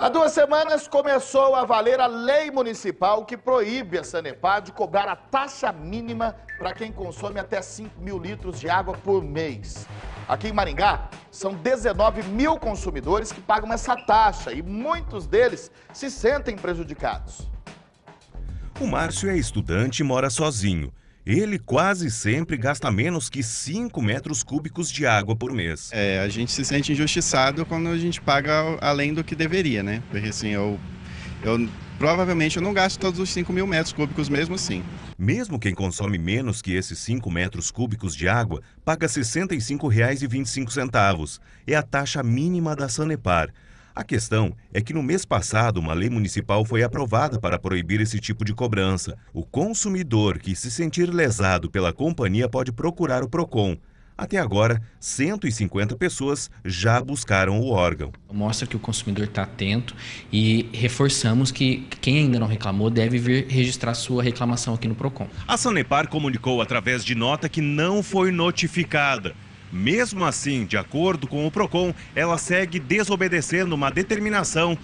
Há duas semanas começou a valer a lei municipal que proíbe a Sanepar de cobrar a taxa mínima para quem consome até 5 mil litros de água por mês. Aqui em Maringá, são 19 mil consumidores que pagam essa taxa e muitos deles se sentem prejudicados. O Márcio é estudante e mora sozinho ele quase sempre gasta menos que 5 metros cúbicos de água por mês. É, a gente se sente injustiçado quando a gente paga além do que deveria, né? Porque assim, eu, eu provavelmente eu não gasto todos os 5 mil metros cúbicos mesmo assim. Mesmo quem consome menos que esses 5 metros cúbicos de água paga R$ 65,25. É a taxa mínima da Sanepar. A questão é que no mês passado uma lei municipal foi aprovada para proibir esse tipo de cobrança. O consumidor que se sentir lesado pela companhia pode procurar o PROCON. Até agora, 150 pessoas já buscaram o órgão. Mostra que o consumidor está atento e reforçamos que quem ainda não reclamou deve vir registrar sua reclamação aqui no PROCON. A Sanepar comunicou através de nota que não foi notificada mesmo assim, de acordo com o PROCON, ela segue desobedecendo uma determinação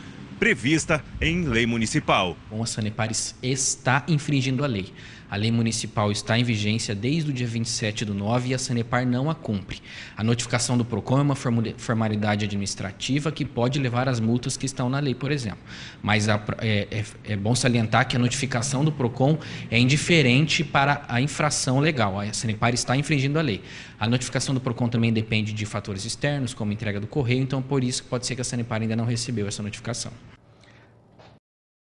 prevista em lei municipal. Bom, a Sanepar está infringindo a lei. A lei municipal está em vigência desde o dia 27 do 9 e a Sanepar não a cumpre. A notificação do PROCON é uma formalidade administrativa que pode levar às multas que estão na lei, por exemplo. Mas a, é, é, é, bom salientar que a notificação do PROCON é indiferente para a infração legal. A Sanepar está infringindo a lei. A notificação do PROCON também depende de fatores externos, como entrega do correio, então por isso pode ser que a Sanepar ainda não recebeu essa notificação.